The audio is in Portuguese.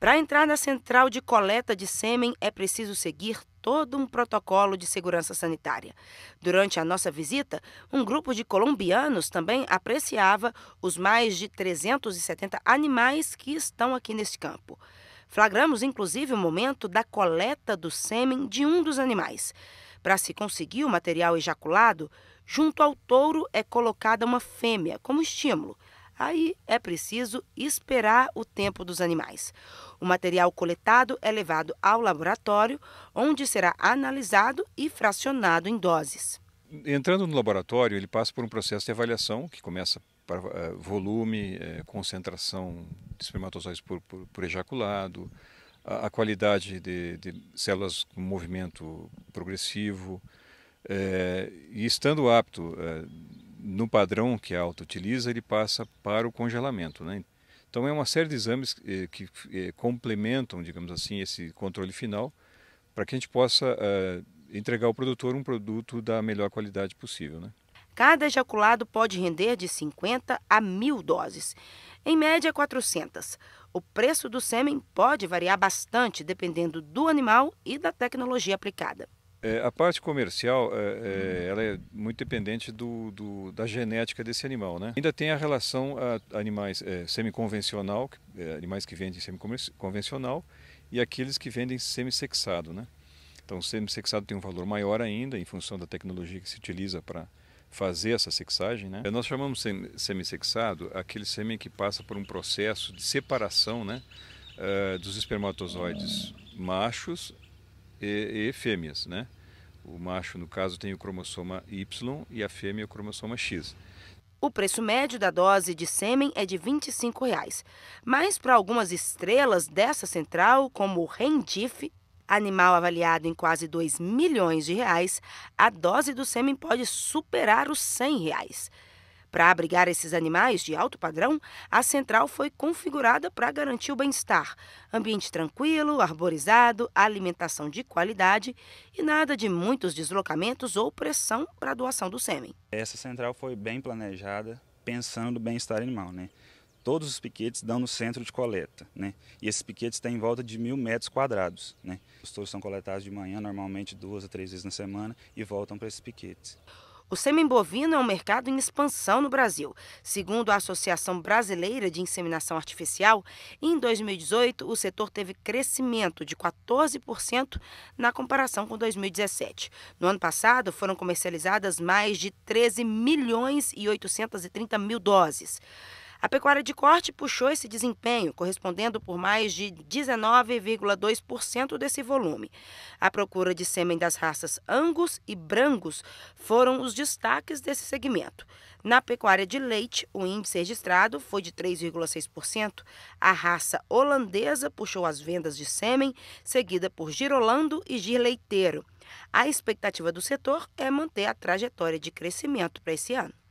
Para entrar na central de coleta de sêmen é preciso seguir todo um protocolo de segurança sanitária. Durante a nossa visita, um grupo de colombianos também apreciava os mais de 370 animais que estão aqui neste campo. Flagramos inclusive o momento da coleta do sêmen de um dos animais. Para se conseguir o material ejaculado, junto ao touro é colocada uma fêmea como estímulo. Aí é preciso esperar o tempo dos animais. O material coletado é levado ao laboratório, onde será analisado e fracionado em doses. Entrando no laboratório, ele passa por um processo de avaliação que começa para eh, volume, eh, concentração de espermatozoides por, por, por ejaculado, a, a qualidade de, de, células com movimento progressivo. Eh, e estando apto, no padrão que a alta utiliza, ele passa para o congelamento. Né? Então é uma série de exames eh, que eh, complementam, digamos assim, esse controle final para que a gente possa eh, entregar ao produtor um produto da melhor qualidade possível. Né? Cada ejaculado pode render de 50 a 1.000 doses, em média 400. O preço do sêmen pode variar bastante dependendo do animal e da tecnologia aplicada. É, a parte comercial é, é, uhum. ela é muito dependente do, do, da genética desse animal. Né? Ainda tem a relação a animais é, semiconvencional, é, animais que vendem semiconvencional, e aqueles que vendem semissexado. Né? Então, o semissexado tem um valor maior ainda em função da tecnologia que se utiliza para fazer essa sexagem. Né? Nós chamamos semissexado aquele sêmen que passa por um processo de separação né, é, dos espermatozoides ah. machos e, e fêmeas, né? O macho, no caso, tem o cromossoma Y e a fêmea é o cromossoma X. O preço médio da dose de sêmen é de R$ 25, reais, mas para algumas estrelas dessa central, como o Rendife, animal avaliado em quase 2 milhões de reais, a dose do sêmen pode superar os R$ Reais. Para abrigar esses animais de alto padrão, a central foi configurada para garantir o bem-estar, ambiente tranquilo, arborizado, alimentação de qualidade e nada de muitos deslocamentos ou pressão para a doação do sêmen. Essa central foi bem planejada, pensando no bem-estar animal, né? Todos os piquetes dão no centro de coleta, né? E esses piquetes têm em volta de mil metros quadrados, né? Os touros são coletados de manhã, normalmente duas a três vezes na semana, e voltam para esses piquetes. O sêmen bovino é um mercado em expansão no Brasil. Segundo a Associação Brasileira de Inseminação Artificial, em 2018 o setor teve crescimento de 14% na comparação com 2017. No ano passado foram comercializadas mais de 13 milhões e 830 mil doses. A pecuária de corte puxou esse desempenho, correspondendo por mais de 19,2% desse volume. A procura de sêmen das raças Angus e Brangus foram os destaques desse segmento. Na pecuária de leite, o índice registrado foi de 3,6%. A raça holandesa puxou as vendas de sêmen, seguida por Girolando e Girleiteiro. A expectativa do setor é manter a trajetória de crescimento para esse ano.